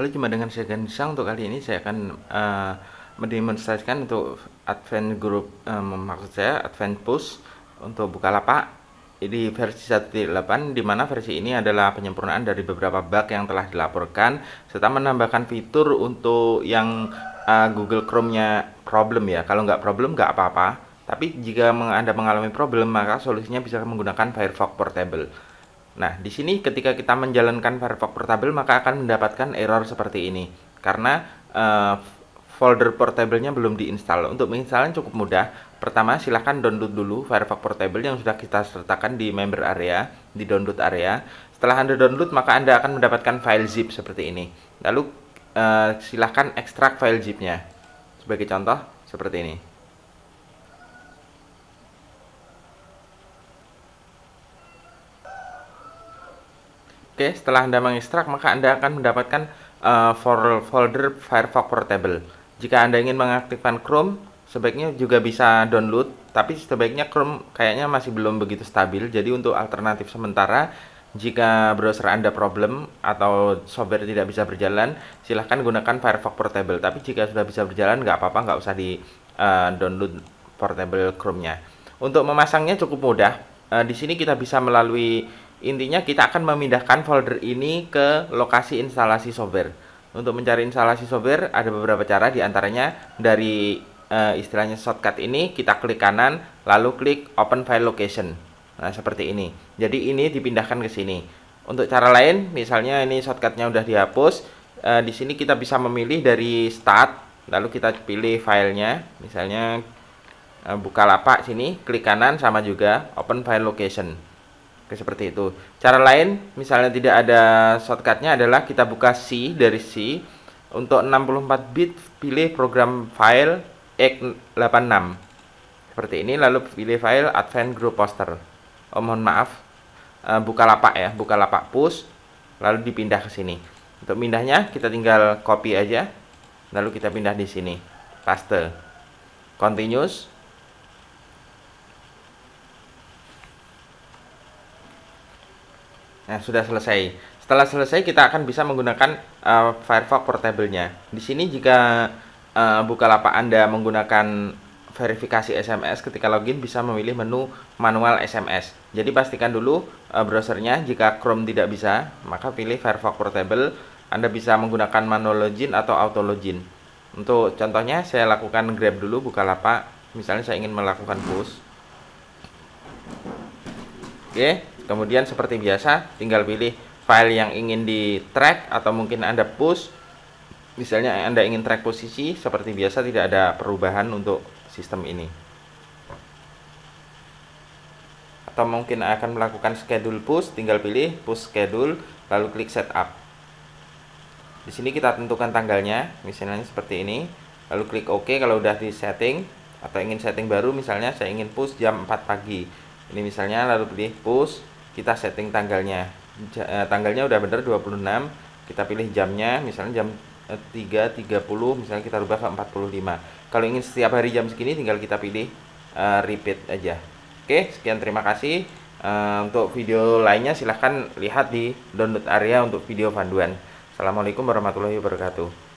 Halo cuma dengan saya Gensang. untuk kali ini saya akan uh, mendemonstrasikan untuk Advent Group um, eh, maksud saya Advent Push untuk buka lapak di versi 1.8 di mana versi ini adalah penyempurnaan dari beberapa bug yang telah dilaporkan serta menambahkan fitur untuk yang uh, Google Chrome-nya problem ya. Kalau nggak problem nggak apa-apa. Tapi jika Anda mengalami problem maka solusinya bisa menggunakan Firefox Portable. Nah, di sini ketika kita menjalankan Firefox Portable maka akan mendapatkan error seperti ini karena uh, folder portable-nya belum diinstal. Untuk menginstalnya cukup mudah. Pertama, silahkan download dulu Firefox Portable yang sudah kita sertakan di member area, di download area. Setelah Anda download, maka Anda akan mendapatkan file zip seperti ini. Lalu, uh, eh, silahkan ekstrak file zip-nya. Sebagai contoh, seperti ini. Oke, setelah Anda mengekstrak, maka Anda akan mendapatkan uh, folder Firefox Portable. Jika Anda ingin mengaktifkan Chrome, sebaiknya juga bisa download, tapi sebaiknya Chrome kayaknya masih belum begitu stabil. Jadi untuk alternatif sementara, jika browser Anda problem atau software tidak bisa berjalan, silahkan gunakan Firefox Portable. Tapi jika sudah bisa berjalan, nggak apa-apa, nggak usah di-download eh, portable Chrome-nya. Untuk memasangnya cukup mudah. Uh, di sini kita bisa melalui intinya kita akan memindahkan folder ini ke lokasi instalasi software untuk mencari instalasi software ada beberapa cara diantaranya dari e, istilahnya shortcut ini kita klik kanan lalu klik open file location nah seperti ini jadi ini dipindahkan ke sini untuk cara lain misalnya ini shortcutnya udah dihapus e, di sini kita bisa memilih dari start lalu kita pilih filenya misalnya eh, buka lapak sini, klik kanan sama juga open file location. Oke, seperti itu. Cara lain, misalnya tidak ada shortcutnya adalah kita buka C dari C. Untuk 64 bit, pilih program file x86. Seperti ini, lalu pilih file Advent Group Poster. Oh, mohon maaf. Eh, buka lapak ya, buka lapak push, lalu dipindah ke sini. Untuk pindahnya, kita tinggal copy aja, lalu kita pindah di sini. Paste. Continuous. Nah, sudah selesai. Setelah selesai, kita akan bisa menggunakan uh, Firefox Portable-nya. Di sini jika uh, Bukalapak Anda menggunakan verifikasi SMS ketika login bisa memilih menu manual SMS. Jadi pastikan dulu uh, browsernya jika Chrome tidak bisa, maka pilih Firefox Portable. Anda bisa menggunakan manual login atau auto login. Untuk contohnya saya lakukan Grab dulu buka Bukalapak. Misalnya saya ingin melakukan push. Oke. Kemudian seperti biasa tinggal pilih file yang ingin di track atau mungkin Anda push. Misalnya Anda ingin track posisi, seperti biasa tidak ada perubahan untuk sistem ini. Atau mungkin akan melakukan schedule push, tinggal pilih push schedule lalu klik setup. Di sini kita tentukan tanggalnya, misalnya seperti ini. Lalu klik OK kalau sudah di setting atau ingin setting baru misalnya saya ingin push jam 4 pagi. Ini misalnya lalu pilih push kita setting tanggalnya eh, tanggalnya udah bener 26 kita pilih jamnya misalnya jam 3.30 eh, misalnya kita rubah ke 45 kalau ingin setiap hari jam segini tinggal kita pilih uh, repeat aja oke sekian terima kasih uh, untuk video lainnya silahkan lihat di download area untuk video panduan Assalamualaikum warahmatullahi wabarakatuh